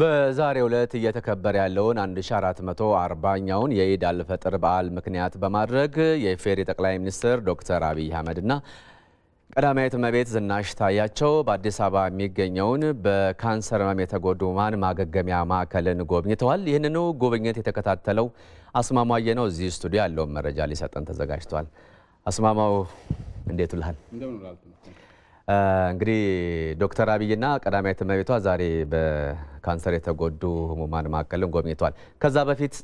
በዛሬው ዕለት እየተከበረ ያለውን 1440ኛውን የኢድ አልፈጥር በዓል ምክንያት በማድረግ የኢፌዴሪ ጠቅላይ ሚኒስትር ዶክተር አብይ አህመድና ቀዳማዊት እመቤት ዝናሽ ታያቸው በአዲስ አበባ የሚገኘውን በካንሰር ህመም የተጎዱ ህሙማን ማገገሚያ ማዕከልን ጎብኝተዋል። ይህንኑ ጉብኝት የተከታተለው አስማማየ ነው። እዚህ ስቱዲዮ ያለውን መረጃ ሊሰጠን ተዘጋጅቷል። አስማማው እንዴት ውልሃል? እንግዲህ ዶክተር አብይና ቀዳማዊት እመቤቷ ዛሬ በካንሰር የተጎዱ ህሙማን ማዕከልን ጎብኝቷል። ከዛ በፊት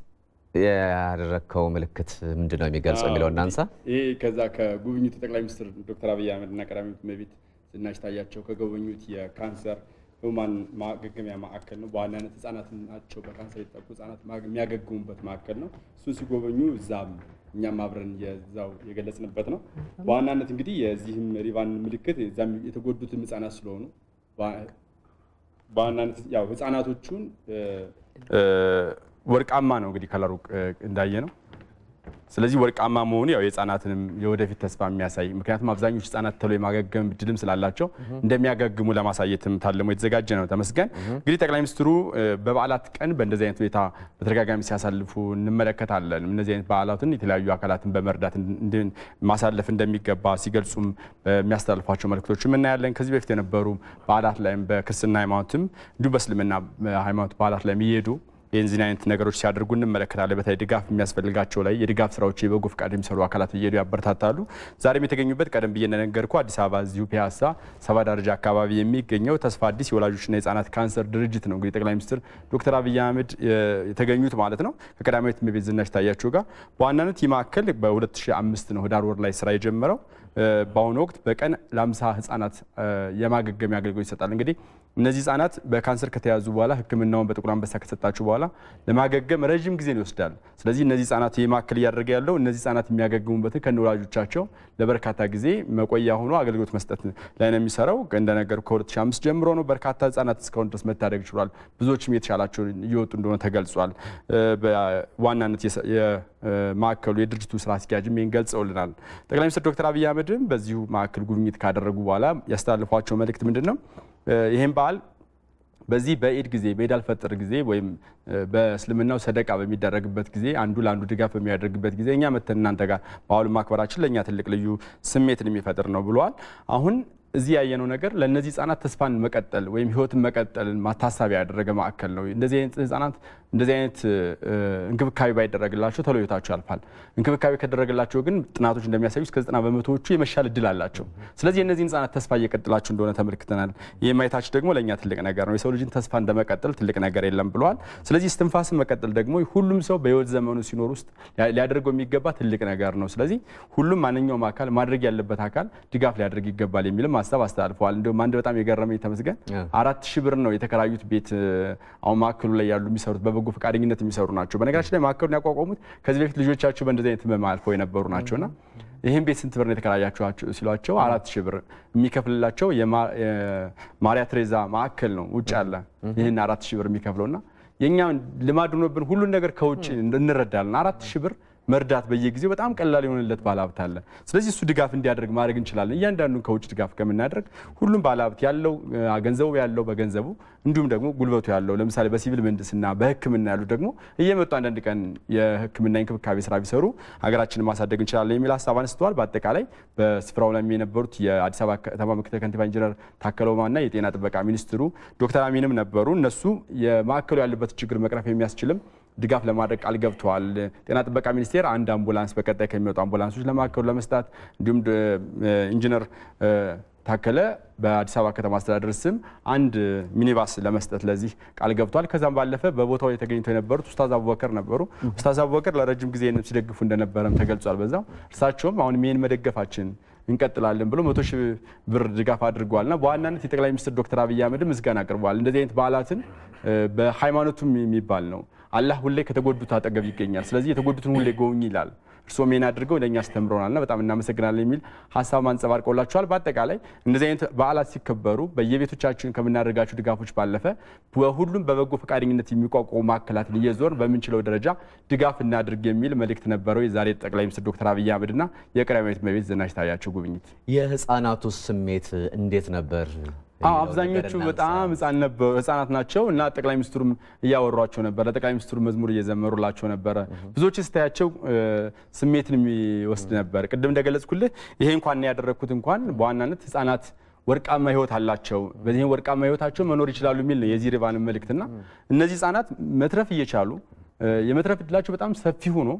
ያደረግከው ምልክት ምንድን ነው የሚገልጸው የሚለው እናንሳ። ይሄ ከዛ ከጉብኝቱ ጠቅላይ ሚኒስትር ዶክተር አብይ አህመድና ቀዳማዊት እመቤት ዝናሽ ታያቸው ከጎበኙት የካንሰር ህሙማን ማገገሚያ ማዕከል ነው። በዋናነት ህጻናት ናቸው፣ በካንሰር የተጠቁ ህጻናት የሚያገግሙበት ማዕከል ነው። እሱን ሲጎበኙ እዛም እኛም አብረን የዛው የገለጽንበት ነው። በዋናነት እንግዲህ የዚህም ሪቫን ምልክት ዛም የተጎዱትም ህጻናት ስለሆኑ በዋናነት ያው ህጻናቶቹን ወርቃማ ነው እንግዲህ ከለሩ እንዳየ ነው ስለዚህ ወርቃማ መሆኑ ያው የህፃናትንም የወደፊት ተስፋ የሚያሳይ ምክንያቱም አብዛኞቹ ህጻናት ተብሎ የማገገም እድልም ስላላቸው እንደሚያገግሙ ለማሳየትም ታልሞ የተዘጋጀ ነው። ተመስገን እንግዲህ ጠቅላይ ሚኒስትሩ በበዓላት ቀን በእንደዚህ አይነት ሁኔታ በተደጋጋሚ ሲያሳልፉ እንመለከታለን። እነዚህ አይነት በዓላትን የተለያዩ አካላትን በመርዳት ማሳለፍ እንደሚገባ ሲገልጹም የሚያስተላልፏቸው መልእክቶችም እናያለን። ከዚህ በፊት የነበሩ በዓላት ላይም በክርስትና ሃይማኖትም እንዲሁም በእስልምና ሃይማኖት በዓላት ላይም እየሄዱ የእንዚህን አይነት ነገሮች ሲያደርጉ እንመለከታለን። በተለይ ድጋፍ የሚያስፈልጋቸው ላይ የድጋፍ ስራዎች የበጎ ፍቃድ የሚሰሩ አካላት እየሄዱ ያበረታታሉ። ዛሬም የተገኙበት ቀደም ብዬ እንደነገርኩ አዲስ አበባ እዚሁ ፒያሳ ሰባ ደረጃ አካባቢ የሚገኘው ተስፋ አዲስ የወላጆችና የህጻናት ካንሰር ድርጅት ነው እንግዲህ ጠቅላይ ሚኒስትር ዶክተር አብይ አህመድ የተገኙት ማለት ነው። ከቀዳማዊት እመቤት ዝናሽ ታያቸው ጋር በዋናነት ይህ ማዕከል በ2005 ነው ህዳር ወር ላይ ስራ የጀመረው። በአሁኑ ወቅት በቀን ለአምሳ ህጻናት የማገገሚያ አገልግሎት ይሰጣል። እንግዲህ እነዚህ ህጻናት በካንሰር ከተያዙ በኋላ ህክምናውን በጥቁር አንበሳ ከሰጣችሁ በኋላ ለማገገም ረዥም ጊዜ ይወስዳል። ስለዚህ እነዚህ ህጻናት የማክል እያደረገ ያለው እነዚህ ህጻናት የሚያገግሙበትን ወላጆቻቸው ለበርካታ ጊዜ መቆያ ሆኖ አገልግሎት መስጠት ላይ ነው የሚሰራው። እንደነገሩ ከ2005 ጀምሮ ነው በርካታ ህጻናት እስካሁን ድረስ መታደግ ችሏል። ብዙዎችም የተሻላቸው እየወጡ እንደሆነ ተገልጿል። በዋናነት ማዕከሉ የድርጅቱ ስራ አስኪያጅም ይህን ገልጸውልናል። ጠቅላይ ሚኒስትር ዶክተር አብይ አህመድም በዚሁ ማዕከል ጉብኝት ካደረጉ በኋላ ያስተላልፏቸው መልእክት ምንድን ነው? ይህም በዓል በዚህ በኢድ ጊዜ በኢድ አልፈጥር ጊዜ ወይም በእስልምናው ሰደቃ በሚደረግበት ጊዜ አንዱ ለአንዱ ድጋፍ በሚያደርግበት ጊዜ እኛ መተን እናንተ ጋር በዓሉን ማክበራችን ለእኛ ትልቅ ልዩ ስሜትን የሚፈጥር ነው ብለዋል። አሁን እዚህ ያየነው ነገር ለእነዚህ ህጻናት ተስፋን መቀጠል ወይም ህይወትን መቀጠልን ማታሳቢ ያደረገ ማዕከል ነው። እንደዚህ አይነት ህጻናት እንደዚህ አይነት እንክብካቤ ባይደረግላቸው ቶሎ ህይወታቸው ያልፋል። እንክብካቤ ከደረገላቸው ግን ጥናቶች እንደሚያሳዩ እስከ ዘጠና በመቶዎቹ የመሻል እድል አላቸው። ስለዚህ እነዚህ ህጻናት ተስፋ እየቀጥላቸው እንደሆነ ተመልክተናል። ይህ ማየታችን ደግሞ ለእኛ ትልቅ ነገር ነው። የሰው ልጅን ተስፋ እንደመቀጠል ትልቅ ነገር የለም ብለዋል። ስለዚህ እስትንፋስን መቀጠል ደግሞ ሁሉም ሰው በህይወት ዘመኑ ሲኖር ውስጥ ሊያደርገው የሚገባ ትልቅ ነገር ነው። ስለዚህ ሁሉም ማንኛውም አካል ማድረግ ያለበት አካል ድጋፍ ሊያደርግ ይገባል የሚልም ሀሳብ አስተላልፈዋል። እንዲሁም አንድ በጣም የገረመኝ ተመስገን አራት ሺህ ብር ነው የተከራዩት ቤት። አሁን ማዕከሉ ላይ ያሉ የሚሰሩት በበጎ ፈቃደኝነት የሚሰሩ ናቸው። በነገራችን ላይ ማዕከሉን ያቋቋሙት ከዚህ በፊት ልጆቻቸው በእንደዚህ አይነት በማልፎ የነበሩ ናቸውና ይህን ቤት ስንት ብር ነው የተከራያችኋቸው ሲሏቸው አራት ሺህ ብር የሚከፍልላቸው የማሪያ ቴሬዛ ማዕከል ነው ውጭ አለ ይህን አራት ሺህ ብር የሚከፍለውና የእኛ ልማድ ሆኖብን ሁሉን ነገር ከውጭ እንረዳለን አራት ሺህ ብር መርዳት በየጊዜው በጣም ቀላል የሆነለት ባለሀብት አለ። ስለዚህ እሱ ድጋፍ እንዲያደርግ ማድረግ እንችላለን። እያንዳንዱን ከውጭ ድጋፍ ከምናደርግ ሁሉም ባለሀብት ያለው ገንዘቡ ያለው በገንዘቡ እንዲሁም ደግሞ ጉልበቱ ያለው ለምሳሌ በሲቪል ምህንድስና በሕክምና ያሉ ደግሞ እየመጡ አንዳንድ ቀን የሕክምና እንክብካቤ ስራ ቢሰሩ ሀገራችንን ማሳደግ እንችላለን የሚል ሀሳብ አንስተዋል። በአጠቃላይ በስፍራው ላይ የነበሩት የአዲስ አበባ ከተማ ምክትል ከንቲባ ኢንጂነር ታከለ ኡማና የጤና ጥበቃ ሚኒስትሩ ዶክተር አሚንም ነበሩ። እነሱ የማዕከሉ ያለበት ችግር መቅረፍ የሚያስችልም ድጋፍ ለማድረግ ቃል ገብተዋል። ጤና ጥበቃ ሚኒስቴር ሚኒስቴር አንድ አምቡላንስ በቀጣይ ከሚወጡ አምቡላንሶች ለማዕከሉ ለመስጣት እንዲሁም ኢንጂነር ታከለ በአዲስ አበባ ከተማ አስተዳደር ስም አንድ ሚኒባስ ለመስጠት ለዚህ ቃል ገብቷል። ከዛም ባለፈ በቦታው የተገኝተው የነበሩት ኡስታዝ አቡበከር ነበሩ። ኡስታዝ አቡበከር ለረጅም ጊዜ ሲደግፉ እንደነበረም ተገልጿል። በዛው እርሳቸውም አሁን ይህን መደገፋችን እንቀጥላለን ብሎ መቶ ሺህ ብር ድጋፍ እና በዋናነት የጠቅላይ ሚኒስትር ዶክተር አብይ አህመድ ምስጋና አቅርበዋል። እንደዚህ አይነት በዓላትን በሃይማኖቱም የሚባል ነው አላህ ሁሌ ከተጎዱት አጠገብ ይገኛል። ስለዚህ የተጎዱትን ሁሌ ጎብኝ ይላል። እርስዎ ሜን አድርገው ለእኛ አስተምረውናልና በጣም እናመሰግናለን የሚል ሀሳብ አንጸባርቀውላችኋል። በአጠቃላይ እንደዚህ አይነት በዓላት ሲከበሩ በየቤቶቻችን ከምናደርጋቸው ድጋፎች ባለፈ በሁሉም በበጎ ፈቃደኝነት የሚቋቋሙ ማዕከላትን እየዞርን በምንችለው ደረጃ ድጋፍ እናድርግ የሚል መልእክት ነበረው የዛሬ ጠቅላይ ሚኒስትር ዶክተር አብይ አህመድና የቀዳማዊት እመቤት ዝናሽ ታያቸው ጉብኝት። የህፃናቱ ስሜት እንዴት ነበር? አብዛኞቹ በጣም ህጻናት ናቸው እና ጠቅላይ ሚኒስትሩም እያወሯቸው ነበር ጠቅላይ ሚኒስትሩ መዝሙር እየዘመሩላቸው ነበረ። ብዙዎች ስታያቸው ስሜትን የሚወስድ ነበር። ቅድም እንደገለጽኩልህ ይሄ እንኳን ያደረግኩት እንኳን በዋናነት ህጻናት ወርቃማ ህይወት አላቸው፣ በዚህ ወርቃማ ህይወታቸው መኖር ይችላሉ የሚል ነው የዚህ ሪቫን መልእክትና እነዚህ ህጻናት መትረፍ እየቻሉ የመትረፍ እድላቸው በጣም ሰፊ ሆኖ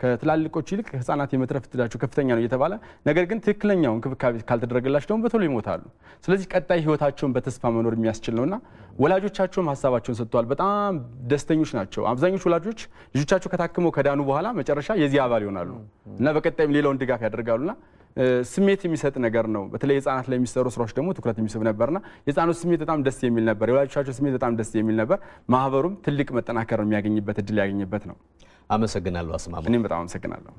ከትላልቆች ይልቅ ህጻናት የመትረፍ እድላቸው ከፍተኛ ነው እየተባለ ነገር ግን ትክክለኛው እንክብካቤ ካልተደረገላቸው ደግሞ በቶሎ ይሞታሉ። ስለዚህ ቀጣይ ህይወታቸውን በተስፋ መኖር የሚያስችል ነውና ወላጆቻቸውም ሀሳባቸውን ሰጥተዋል። በጣም ደስተኞች ናቸው። አብዛኞቹ ወላጆች ልጆቻቸው ከታክመው ከዳኑ በኋላ መጨረሻ የዚህ አባል ይሆናሉ እና በቀጣይም ሌላውን ድጋፍ ያደርጋሉና ስሜት የሚሰጥ ነገር ነው። በተለይ ህጻናት ላይ የሚሰሩ ስራዎች ደግሞ ትኩረት የሚስብ ነበርና የህጻኖች ስሜት በጣም ደስ የሚል ነበር። የወላጆቻቸው ስሜት በጣም ደስ የሚል ነበር። ማህበሩም ትልቅ መጠናከር የሚያገኝበት እድል ያገኝበት ነው። አመሰግናለሁ አስማማ። እኔም በጣም አመሰግናለሁ።